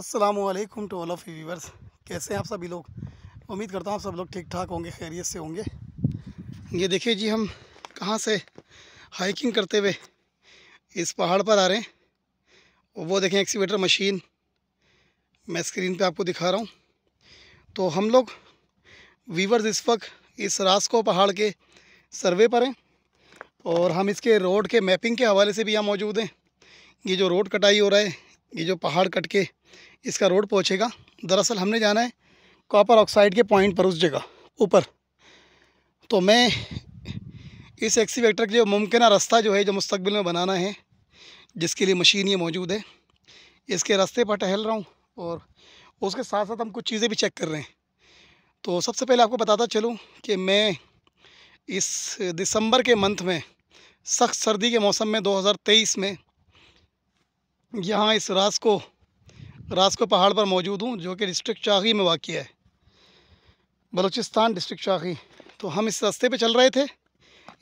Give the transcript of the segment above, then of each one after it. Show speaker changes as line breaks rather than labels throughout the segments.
Aslam to all of viewers कैसे हैं आप सभी लोग उम्मीद करता हूँ आप सब लोग ठीक ठाक होंगे खैरियत से होंगे ये देखिए जी हम कहाँ से हाइकिंग करते हुए इस पहाड़ पर आ रहे हैं और वो देखें एक्सीवेटर मशीन मैं स्क्रीन पे आपको दिखा रहा हूँ तो हम लोग वीवर्स इस वक्त इस रास्को पहाड़ के सर्वे पर हैं और हम इसके रोड के मैपिंग के हवाले से भी यहाँ मौजूद हैं ये जो रोड कटाई हो रहा है ये जो पहाड़ कट के इसका रोड पहुँचेगा दरअसल हमने जाना है कॉपर ऑक्साइड के पॉइंट पर उस जगह ऊपर तो मैं इस एक्सीवेटर के लिए मुमकिन रास्ता जो है जो मुस्तबिल में बनाना है जिसके लिए मशीन ये मौजूद है इसके रास्ते पर टहल रहा हूँ और उसके साथ साथ हम कुछ चीज़ें भी चेक कर रहे हैं तो सबसे पहले आपको बताता चलूँ कि मैं इस दिसंबर के मंथ में सख्त सर्दी के मौसम में 2023 में यहाँ इस रास को रास्को पहाड़ पर मौजूद हूँ जो कि डिस्ट्रिक्ट चाकी में वाक़ है बलूचिस्तान डिस्ट्रिक्ट चाकी तो हम इस रास्ते पे चल रहे थे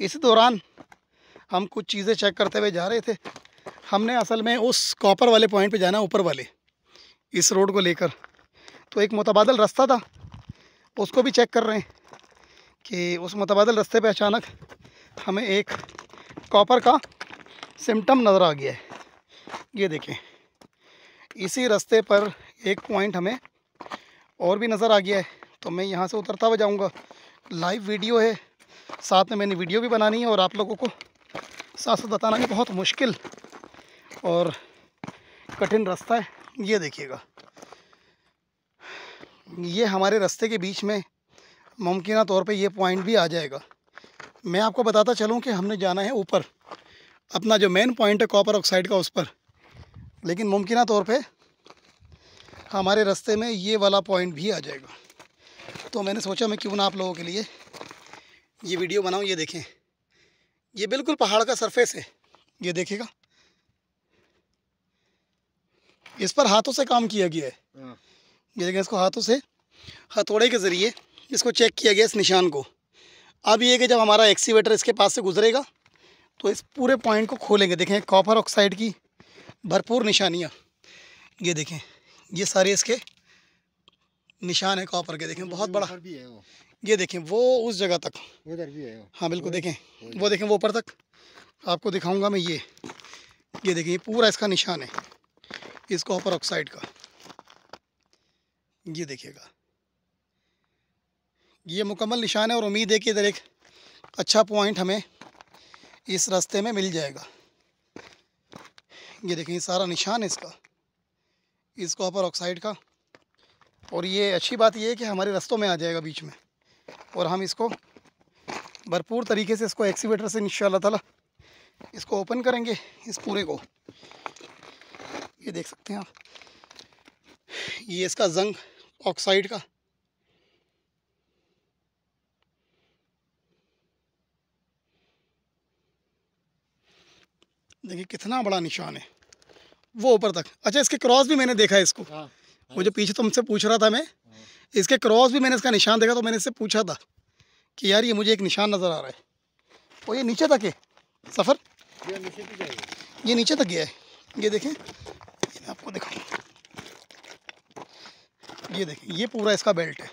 इसी दौरान हम कुछ चीज़ें चेक करते हुए जा रहे थे हमने असल में उस कॉपर वाले पॉइंट पे जाना ऊपर वाले इस रोड को लेकर तो एक मुतबादल रास्ता था उसको भी चेक कर रहे हैं कि उस मुतबादल रास्ते पर अचानक हमें एक कॉपर का सिम्टम नज़र आ गया है ये देखें इसी रास्ते पर एक पॉइंट हमें और भी नज़र आ गया है तो मैं यहाँ से उतरता हुआ जाऊँगा लाइव वीडियो है साथ में मैंने वीडियो भी बनानी है और आप लोगों को साथ साथ बताना भी बहुत मुश्किल और कठिन रास्ता है ये देखिएगा ये हमारे रास्ते के बीच में मुमकिन तौर पे ये पॉइंट भी आ जाएगा मैं आपको बताता चलूँ कि हमने जाना है ऊपर अपना जो मेन पॉइंट है कॉपर ऑक्साइड का उस पर लेकिन मुमकिन तौर पे हमारे रास्ते में ये वाला पॉइंट भी आ जाएगा तो मैंने सोचा मैं क्यों ना आप लोगों के लिए ये वीडियो बनाऊँ ये देखें ये बिल्कुल पहाड़ का सरफेस है ये देखेगा इस पर हाथों से काम किया गया है हाँ। ये देखें इसको हाथों से हथौड़े के ज़रिए इसको चेक किया गया इस निशान को अब ये कि जब हमारा एक्सीवेटर इसके पास से गुजरेगा तो इस पूरे पॉइंट को खोलेंगे देखें कॉपर ऑक्साइड की भरपूर निशानियाँ ये देखें ये सारे इसके निशान है कॉपर के देखें बहुत बड़ा भी है वो ये देखें वो उस जगह तक उधर भी है वो हाँ बिल्कुल देखें वो देखें वो ऊपर तक आपको दिखाऊंगा मैं ये ये देखें ये पूरा इसका निशान है इस कॉपर ऑक्साइड का ये देखिएगा ये मुकम्मल निशान है और उम्मीद है कि इधर एक अच्छा पॉइंट हमें इस रास्ते में मिल जाएगा ये देखें ये सारा निशान है इसका इस कॉपर ऑक्साइड का और ये अच्छी बात ये है कि हमारे रस्तों में आ जाएगा बीच में और हम इसको भरपूर तरीके से इसको एक्सीवेटर से इन तला इसको ओपन करेंगे इस पूरे को ये देख सकते हैं आप ये इसका जंग ऑक्साइड का देखिए कितना बड़ा निशान है वो ऊपर तक अच्छा इसके क्रॉस भी मैंने देखा है इसको हाँ। वो जो पीछे तुमसे पूछ रहा था मैं हाँ। इसके क्रॉस भी मैंने इसका निशान देखा तो मैंने इससे पूछा था कि यार ये मुझे एक निशान नज़र आ रहा है और ये नीचे तक है सफ़र ये नीचे तक गया है ये देखें मैं आपको दिखाऊँ ये देखें ये पूरा इसका बेल्ट है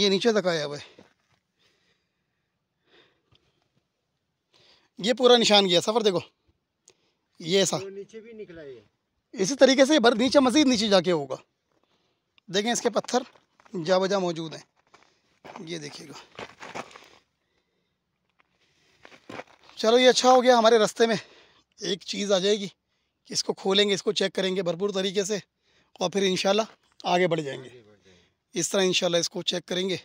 ये नीचे तक आया भाई ये पूरा निशान गया सफ़र देखो ये ऐसा नीचे भी निकला ये इसी तरीके से भर नीचे मज़ीद नीचे जाके होगा देखें इसके पत्थर जा बजा मौजूद हैं ये देखिएगा चलो ये अच्छा हो गया हमारे रास्ते में एक चीज़ आ जाएगी कि इसको खोलेंगे इसको चेक करेंगे भरपूर तरीके से और फिर इंशाल्लाह आगे बढ़ जाएंगे इस तरह इंशाल्लाह इसको चेक करेंगे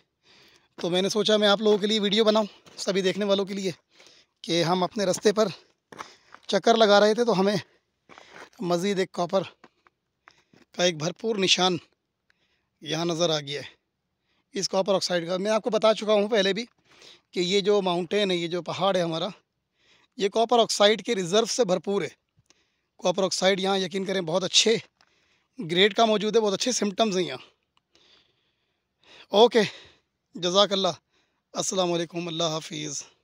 तो मैंने सोचा मैं आप लोगों के लिए वीडियो बनाऊं सभी देखने वालों के लिए कि हम अपने रास्ते पर चक्कर लगा रहे थे तो हमें मज़ीद एक कॉपर का एक भरपूर निशान यहाँ नज़र आ गया है इस कॉपर ऑक्साइड का मैं आपको बता चुका हूँ पहले भी कि ये जो माउंटेन है ये जो पहाड़ है हमारा ये कॉपर ऑक्साइड के रिज़र्व से भरपूर है कॉपर ऑक्साइड यहाँ यकीन करें बहुत अच्छे ग्रेड का मौजूद है बहुत अच्छे सिम्टम्स हैं यहाँ ओके जजाकल्ला अस्सलाम अल्लाह हाफिज़